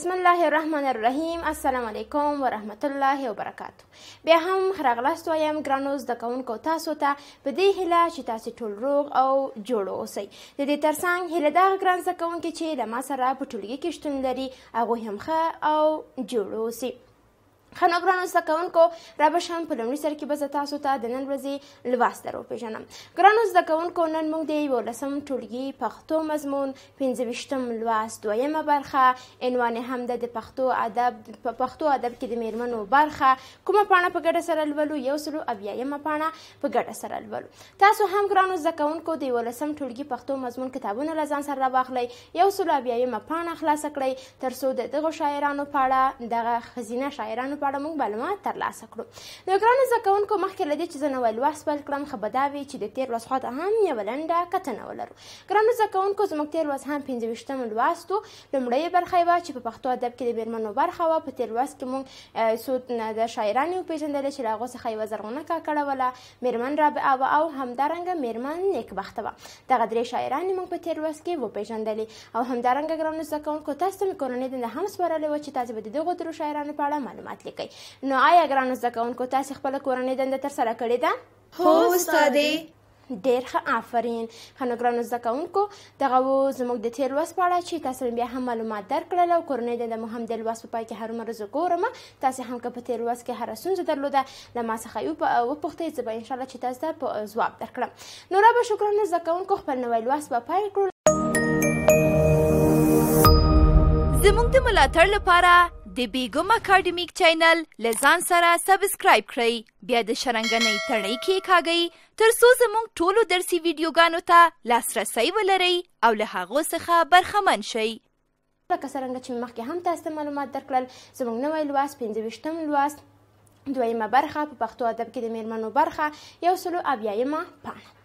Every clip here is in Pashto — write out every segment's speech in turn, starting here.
بسم الله الرحمن الرحیم السلام علیکم ورحمت الله وبرکاتو بیا هم خراغلاست وایم ګرانو زده کوونکو تاسو ته په دې هیله چې تاسو ټول روغ او جوړ اوسئ د دې ترڅنګ هیله دا ګران زده کوونکي چې له ما سره په ټولګي کې شتون لري هغوی هم ښه او جوړ اوسئ خانو ګرانو زده کوونکو را به شم په لومړي سر کې به زه تاسو ته د نن ورځې لوست در وپېژنم ګرانو زده کوونکو نن موږ د یولسم ټولګي پښتو مضمون پنځهویشتم لوست دویمه برخه عنوان یې هم ده د پښتو ادب په پښتو ادب کې د میرمنو برخه کومه پاڼه په ګډه سره لولو یو سلو اویایمه پاڼه په ګډه سره لولو تاسو هم ګرانو زده کوونکو د یولسم ټولګي پښتو مضمون کتابونه له ځان سره راواخلئ یو سلو اویایمه پاڼه خلاصه کړئ تر څو د دغو شاعرانو په اړه دغه ښځینه شاعرانو په اړه موږ معلومات ترلاسه کړو د ګرانو زده کوونکو مخکې له دې چې زه نوی لوست پیل کړم ښه به دا وي چې د تېر لوست خواته هم یوه لنډه کتنه ولرو ګرانو زده کوونکو زموږ تېر لوست هم پنځه ویشتم لوست و لومړۍ برخه یې وه چې په پښتو ادب کې د مېرمنو برخه وه په تېر لوست کې موږ څو د شاعرانې وپېژندلې چې له هغو څخه یوه زرغونه کاکړه وله مېرمن رابعه وه او همدارنګه مېرمن نیکبخته وه دغه درې شاعرانې موږ په تېر لوست کې وپېژندلې او همدارنګه ګرانو زده کوونکو تاسو ته مې کورنۍ دنده هم سپارلې وه چې تاسې به د دغو درو شاعرانو په اړه معلومات لیکئ مخکې کوي نو آیا ګرانو زده کوونکو تاسې خپله کورنۍ دنده ترسره کړې ده هو استادې ډېر ښه آفرین ښه نو ګرانو زده کوونکو دغه و زموږ د تېر لوست په اړه چې تاسو بیا هم معلومات درکړل او کورنۍ دنده مو هم د لوست په پای کې هرومره زه ګورم تاسې هم که په تېر لوست کې هره ستونزه درلوده له ما څخه یو وپوښتئ زه به انشاءالله چې تاسو ته په ځواب درکړم نو را به شکرانه زده کوونکو خپل نوی لوست به پای کړو زموږ د ملاتړ لپاره د بیګم اکیډمیک چینل لزان سره سبسکرایب کړئ بیا د شرنګنۍ تړۍ کې کاږئ تر څو زموږ ټولو درسي ویډیوګانو ته لاسرسی ولرئ او له هغو څخه برخمن شئ لکه څرنګه چې مخکې هم تاسو معلومات درکړل زموږ نوی لوست پنځه لوست دویمه برخه په پښتو ادب کې د میرمنو برخه یو سلو اویایمه پاڼه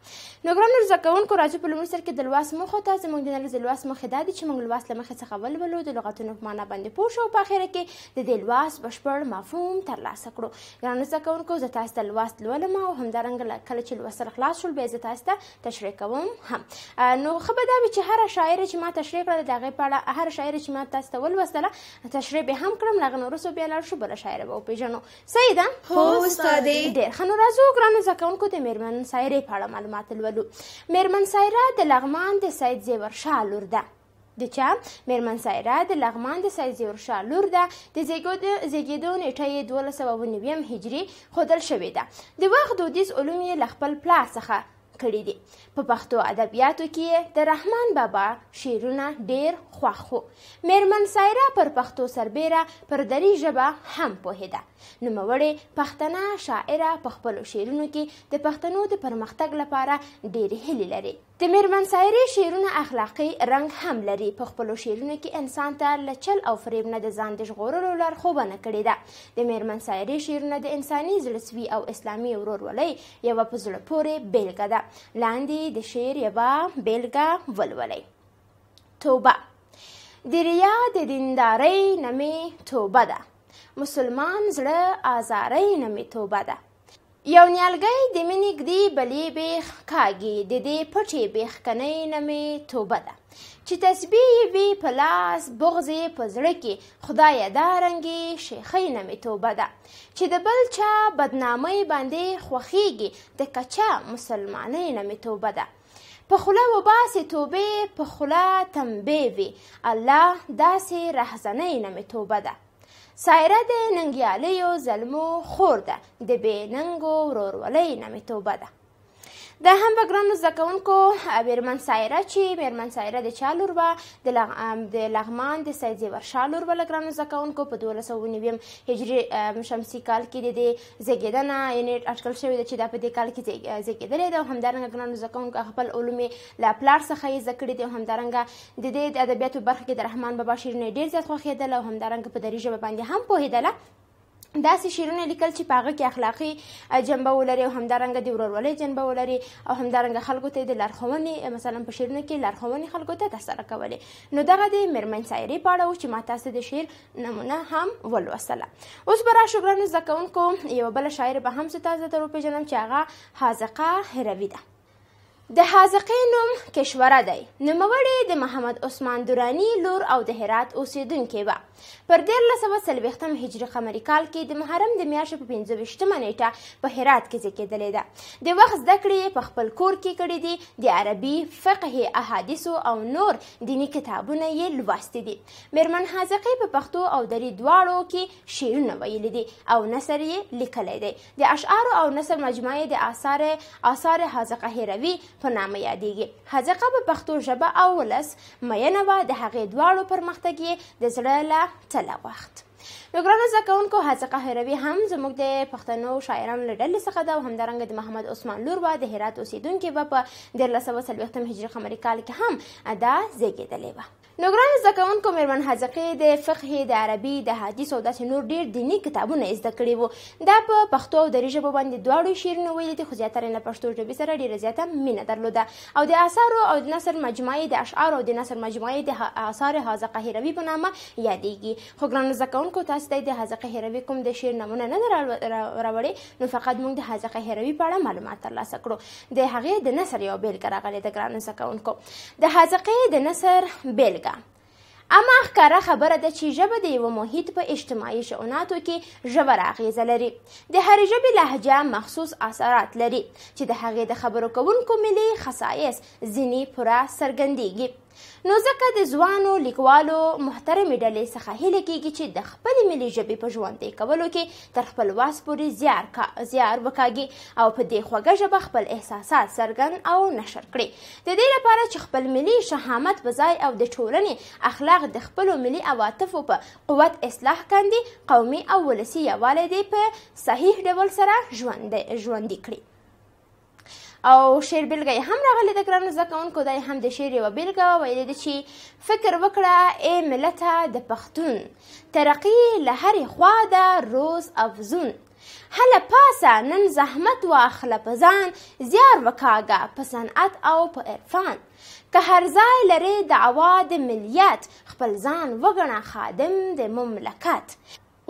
نو ګران نور زده کوونکو راځو په لومړي سر کې د لوست موخو ته زموږ د نن ورځې لوست موخې دا دي چې موږ لوست له مخې څخه ولولو د لغتونو په معنا باندې پوه شو او په اخره کې د دې لوست بشپړ مفهوم ترلاسه کړو ګران زده کوونکو زه تاسو ته لوست لولم او همدارنګه کله چې لوست سره خلاص شول بیا زه تاسو ته تشریح کوم هم نو ښه به دا وي چې هره شاعره چې ما تشریح کړله د هغې په اړه هره شاعره چې ما تاسو ته ولوستله تشریح به هم کړم له هغه نه وروسته بیا لاړ شو بله شاعره به وپېژنو صحیح ده هو استادې ډېر ښه نو راځو ګرانو زده کوونکو د مېرمن شاعرۍ په اړه معلومات معلومات لولو میرمن سایره د لغمان د سید زیور شاه لور ده د چا میرمن سایره د لغمان د سید زیور شاه لور ده د زیږېدو نېټه یې دولس سوه نویم هجري ښودل شوې ده د وخت دودیز علوم یې له خپل پلار څخه کړي دي په پښتو ادبیاتو کې د رحمان بابا شعرونه ډېر خوښ وو میرمن سایره پر پښتو سربیره پر دري ژبه هم پوهیده نوموړې پښتنه شاعره په خپلو شعرونو کې د پښتنو د پرمختګ لپاره ډېرې هیلې لري د میرمن سایرې شعرونه اخلاقي رنګ هم لري په خپلو شعرونو کې انسان ته له چل او فریب نه د ځان د ژغورلو لارښوونه کړې ده د میرمن سایرې شعرونه د انساني زړسوي او اسلامي ورورولۍ یوه په زړه پورې بیلګه ده لاندې د شعر یوه بیلګه ولولئ توبه د ریا د دیندارۍ نه مې توبه ده مسلمان زړه ازارۍ نه مې توبه ده یو نیالګی د مینې ږدي بلې بیخ کاږي د دې پټې بیخکنۍ نه مې توبه ده چې تسبیح یې وي په لاس بغز یې په زړه کې خدایه دا رنګې شیخۍ نه مې توبه ده چې د بل چا بدنامۍ باندې خوښیږي د کچا مسلمانۍ نه مې توبه ده په خوله وباسې توبې په خوله تمبې وي الله داسې رهزنۍ نه مې توبه ده سایره د ننګیالیو زلمو خور ده د بې ننګو ورورولۍ نه مې توبه ده د هم بګرانو زکونکو میرمن سایره چې میرمن سایره د چالور و د د لغمان د سایزي ورشالور و لګرانو زکونکو په 1290 هجری شمسي کال کې د زګیدنه یعنی اټکل شوی چې د په دې کال کې زګیدلې ده هم درنګ ګرانو زکونکو خپل علوم لا پلار څخه یې زکړې دي هم درنګ د دې د ادبیاتو برخه کې د رحمان بابا شیرینی ډیر زیات خوښیدل او هم درنګ په دریجه باندې هم پوهیدله داسې شعرونه لیکل چې په هغه کې اخلاقي جنبه ولري او همدارنګه د ورورولۍ جنبه ولري او همدارنګه خلکو ته د لارښوونې مثلا په شعرونو کې لارښوونې خلکو ته ترسره کولې نو دغه د میرمن شاعري په اړه و چې ما تاسو د شعر نمونه هم ولوستله اوس به راشو ګرانو زده کوونکو یوه بله شاعر به هم تاسو ته وپېژنم چې هغه حاذقه هروي ده د حاذقې نوم کشوره دی نوموړې د محمد عثمان دوراني لور او د هرات اوسیدونکې وه پر دیارلسوه څلوېښتم هجري قمري کال کې د محرم د میاشتې په پنځه ویشتمه نیټه په هرات کې زیږېدلې ده د وخت زده کړې په خپل کور کې کړې دي د عربي فقه احادیثو او نور دینی کتابونه یې لوستي دي میرمن حاذقي په پښتو او دري دواړو کې شعرونه ویلي دي او نثر یې لیکلی دی د اشعارو او نثر مجموعه د آثار آثار حاذقه هروي په نامه یادېږي حاذقه په پښتو ژبه او ولس مینه وه د هغې دواړو پرمختګ یې د زړه له څه وخت نو ګران زده کوونکو هڅه قاهروي هم زموږ د پښتنو شاعرانو له ډلې څخه ده او همدارنګه د محمد عثمان لور به د هرات اوسیدونکي به په دیارلس سوه څلوېښتم هجري قمري کال کې هم ادا زیږېدلې وه نو ګران زده کوونکو مېرمن حزقې د فقه د عربي د حدیث او داسې نور ډېر دیني کتابونه زده کړي وو دا په پښتو او دري ژبه باندې دواړو شعرونه ویلي دي خو زیاتره نه پښتو ژبې سره ډېره زیاته مینه درلوده او د اثارو او د نثر مجموعې د اشعار او د نثر مجموعې د اثار حزقه هروي په نامه یادېږي خو ګران زده کوونکو تاسو ته د حزقه هروي کوم د شعر نمونه نه راوړې نو فقط موږ د حزقه هروي په اړه معلومات ترلاسه کړو د هغې د نثر یو بیلګه راغلې ده ګران زده کوونکو د حزقې د نثر بیلګه ده اما ښکاره خبره ده چې ژبه د یو محیط په اجتماعي شؤوناتو کې ژوره اغیزه لري د هرې ژبې لهجه مخصوص اثرات لري چې د هغې د خبرو کوونکو ملي خصایص ځینې پوره څرګندېږي نو ځکه د ځوانو لیکوالو محترمې ډلې څخه هیله کیږي چې د خپلې ملي ژبې په ژوندۍ کولو کې تر خپل واس پورې زیار کا زیار وکاږي او په دې خوږه ژبه خپل احساسات څرګند او نشر کړي د دې لپاره چې خپل ملي شهامت په ځای او د ټولنې اخلاق د خپلو ملي عواطفو په قوت اصلاح کاندي قومي او ولسي یووالی دې په صحیح ډول سره ژوندي ژوندي کړي او شعر بیلګه یې هم راغلې ده ګرانو زده کوونکو دا هم د شعر یوه بیلګه ویلې ده چې فکر وکړه ای ملته د پښتون ترقي له هرې خوا ده روز افزون هله پاسه نن زحمت واخله په ځان زیار وکاږه په صنعت او په عرفان که هر ځای لرې دعوا د ملیت خپل ځان وګڼه خادم د مملکت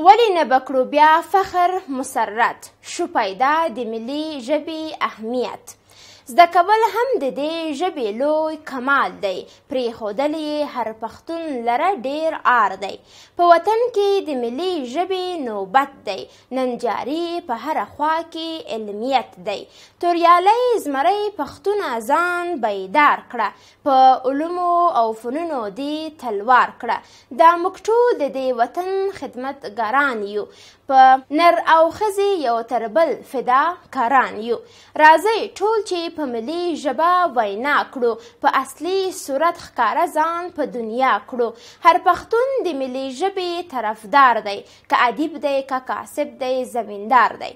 ولی نه بکړو بیا فخر مسرت شو پیدا د ملي ژبې اهمیت زده کول هم د دې ژبې لوی کمال دی پرېښودل یې هر پښتون لره ډیر ار دی په وطن کې د ملي ژبې نوبت دی نن جاري په هره خوا کې علمیت دی توریالی زمری پښتون ځان بیدار کړه په علومو او فنونو دی تلوار کړه دا موږ ټول د دې وطن خدمتګاران یو په نر او ښځې یو تر بل فدا کاران یو راځئ ټول چې په ملي ژبه وینا کړو په اصلي صورت ښکاره ځان په دنیا کړو هر پښتون د ملي ژبې طرفدار دی که ادیب دی که کاسب دی زمیندار دی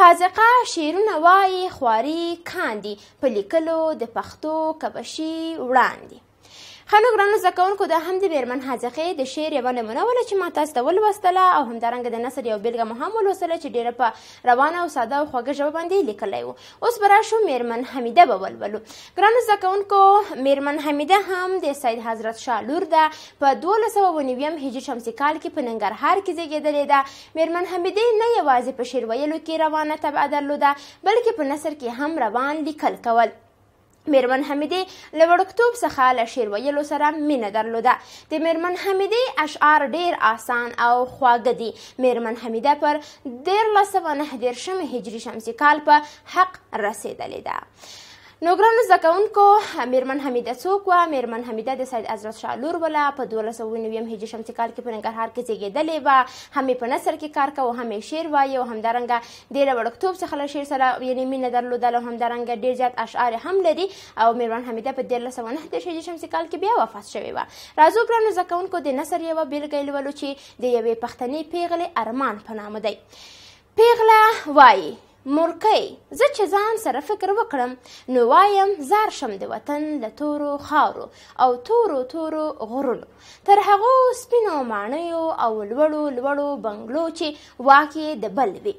حاذقه شعرونه وایي خواري کاندي په لیکلو د پښتو کبشي وړاندي هلو ګرانو زده کوونکو دا هم د میرمن حاجقې د شعر یوه نمونه وله چې ما تاسو ته ولوستله او همدارنګه د نثر یو بېلګه مو هم ولوستله چې ډېره په روانه او ساده او خوږه ژبه باندې لیکلی و اوس به راشو میرمن حمیده به ولولو ګرانو زده کوونکو میرمن حمیده هم د سید حضرت شاه لور ده په دولس سوه نویم هجري شمسي کال کې په ننګرهار کې زېږېدلې ده میرمن حمیدې نه یوازې په شعر ویلو کې روانه طبعه درلوده بلکې په نثر کې هم روان لیکل کول میرمن حمیدی له وړکتوب څخه له شعر ویلو سره مینه درلوده د میرمن حمیدی اشعار ډیر آسان او خواږه دي میرمن حمیده پر دیرلس سوه نهه دېرشم هجري شمسي کال په حق رسېدلې ده نو ګرانو زده کوونکو میرمن حمیده څوک وه میرمن حمیده د سید حضرت شاه لور وله په دولس سوه نویم هجري شمسي کال کې په ننګرهار کې زیږېدلې وه هم یې په نثر کې کار کوه هم یې شعر وایي او همدارنګه ډېره وړکتوب څخه له شعر سره یعنې مینه درلودله او همدارنګه ډېر زیات اشعار هم لري او میرمن حمیده په دیارلس سوه نهه دېرش هجري شمسي کال کې بیا وفات شوې وه راځو ګرانو زده کوونکو د نثر یوه بېلګه لولو چې د یوې پښتنې پیغلې ارمان په نامه دی پیغله وایي مورکۍ زه چې ځان سره فکر وکړم نو وایم زار شم د وطن له تورو خاورو او تورو تورو غرونو تر هغو سپینو ماڼیو او لوړو لوړو بنګلو چې واکې د بل وي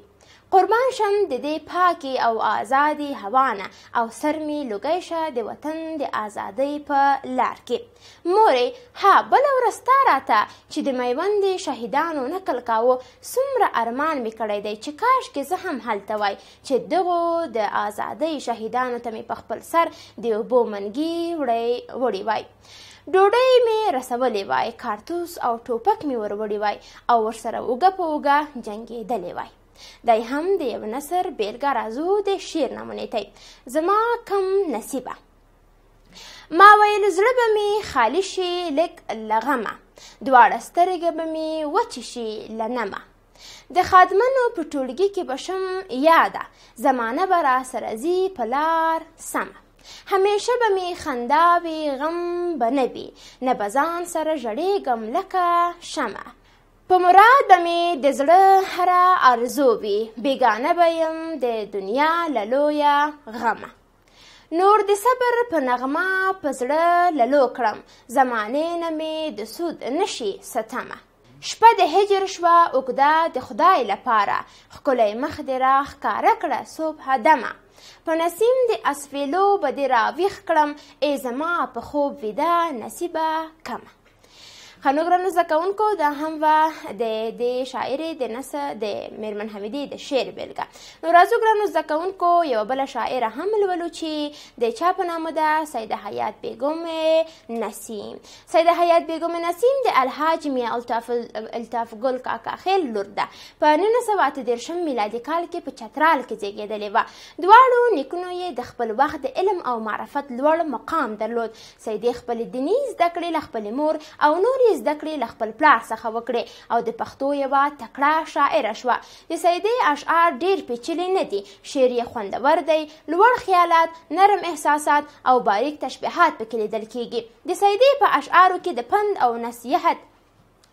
قربان شم د دې پاکي او آزادي هوا نه او سر می لګی شه د وطن د آزادۍ په لار کې مورې ها بل ورستا راته چې د میوند شهیدانو نقل کاوه څومره ارمان می کړی دی چې کاش کې زه هم هلته وای چې دغو د آزادۍ شهیدانو ته می په خپل سر د اوبو منګي وړی وړی وای ډوډۍ مې رسولې وای کارتوس او ټوپک مې وروړی وای او ورسره اوګه په اوګه جنګېدلې وای دی هم د یو نثر بیلګه راځو د شعر نمونې ته زما کم نصیبه ما ویل زړه به مې خالي شي لږ له غمه دواړه سترګې به مې وچې شي له نمه د خادمنو په ټولګي کې به شم یاده زمانه به راسره ځي په لار سمه همیشه به مې خندا وي غم به نه وي نه به ځان سره ژړېږم لکه شمه په مراد به مې د زړه هره ارزو وي بیګانه به یم د دنیا له لویه غمه نور د صبر په نغمه په زړه للو کړم زمانې نه مې د سود نشي ستمه شپه د هجر شوه اوږده د خدای لپاره ښکلی مخ دې را ښکاره کړه صبح دمه په نسیم د اسفیلو به دې راویښ کړم ای زما په خوب ویده نصیبه کمه خنو ګرانو زده کوونکو دا هم و د دې شاعرې د نسه د میرمن حمیدې د شعر بیلګه نو راځو ګرانو زده کوونکو یو بل شاعره هم لولو چې د چا په نامه ده سیده حیات بیګم نسیم سیده حیات بیګم نسیم د الحاج میا الطاف الطاف ګل کاکا خیل لور ده په 1918 میلادي کال کې په چترال کې زیږېدلې و دواړو نیکونو یې د خپل وخت د علم او معرفت لوړ مقام درلود سیدې خپل دیني زده کړې له خپل مور او نور خپلې زده کړې له خپل پلار څخه وکړې او د پښتو یوه تکړه شاعره شوه د سیدې اشعار ډیر پیچلي نه دي شعر یې خوندور دی لوړ خیالات نرم احساسات او باریک تشبیهات پکې لیدل کیږي د سیدې په اشعارو کې د پند او نصیحت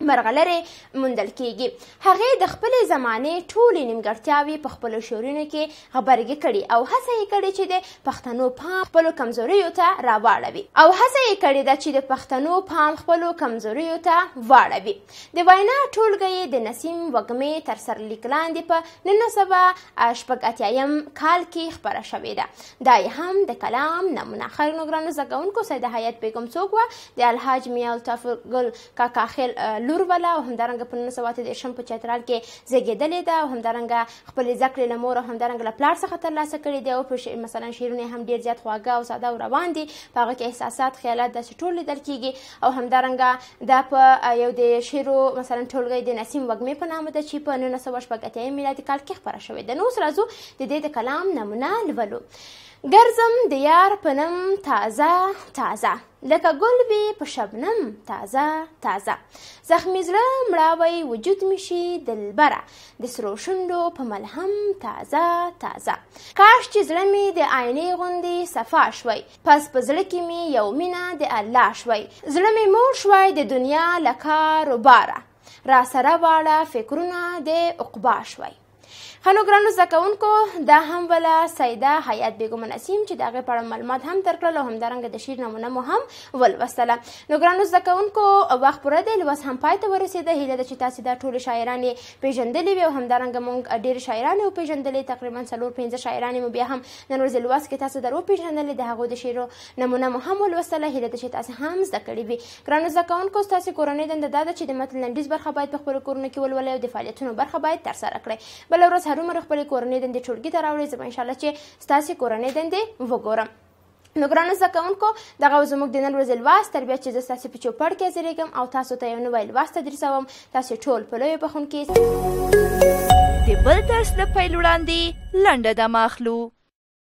مرغلرې موندل کیږي هغې د خپلې زمانې ټولې نیمګړتیاوې په خپلو شعرونو کې غبرګې کړي او هڅه یې کړې چې د پښتنو پام خپلو کمزوریو ته راواړوي او هڅه یې کړې ده چې د پښتنو پام خپلو کمزوریو ته واړوي د وینا ټولګه یې د نسیم وږمې تر سرلیک لاندې په نن سبا شپږ اتیایم کال کې خپره شوې ده دا یې هم د کلام نمونه خیر نو ګرانو زده کوونکو سید حیات بیګم څوک وه د الحاج میال تفګل کاکاخیل لور ولا او همدارنګه په 1913 په چترال کې زیږیدلې ده او همدارنګه خپل ذکر له مور او همدارنګه له پلار څخه ترلاسه کړي دي او په مثلا شعرونه هم ډیر زیات خواږه او ساده او روان دي په هغه کې احساسات خیالات د ټول لیدل کیږي او همدارنګه دا په یو د شعرو مثلا ټولګي د نسیم وږمې په نامه ده چې په 1918 میلادي کال کې خپره شوې ده نو اوس راځو د دې د کلام نمونه لولو ګرځم د یار پنم تازه تازه لکه ګل وي په شبنم تازه تازه زخمی زړه مړاوی وجود می شي دلبره د سرو شونډو په ملهم تازه تازه کاش چې زړه مې د آینې غوندې صفا شوی پس په زړه کې مې یو مینه د الله شوی زړه مې مور شوی د دنیا له کاروباره را سره واړه فکرونه د عقبا شوی هلو ګرانو زده کوونکو دا هم وله سیده حیات بیګم نسیم چې د هغې په اړه معلومات هم در کړل او همدارنګه د شعر نمونه مو هم ولوستله نو ګرانو زده کوونکو وخت پوره دی لوست هم پای ته ورسېده هیله ده چې تاسې دا ټولې شاعرانې پېژندلې وي او همدارنګه مونږ ډېرې شاعرانې وپېژندلې تقریبا څلور پنځه شاعرانې مو بیا هم نن ورځې لوست کې تاسو در وپېژندلې د هغو د شعرو نمونه مو هم ولوستله هیله ده چې تاسې هم زده کړې وي ګرانو زده کوونکو ستاسې کورنۍ دنده دا ده چې د متن لنډیز برخه باید په خپلو کورونو کې ولولئ او د فعالیتونو برخه باید ترسره کړئ بله ورځ هرومره خپل کورنۍ دندې ټولګي ته راوړئ زه به انشاءالله چې ستاسې کورنۍ دندې وګورم نو ګرانو زده کوونکو دغه زموږ د نن ورځې لوست تربیه چې زه ستاسې په چوپړ کې زیږم او تاسو ته یو نوی لوست تدریسوم تاسې ټول په لویو پخونکي د بل درس د پیل وړاندې لنډه دمه اخلو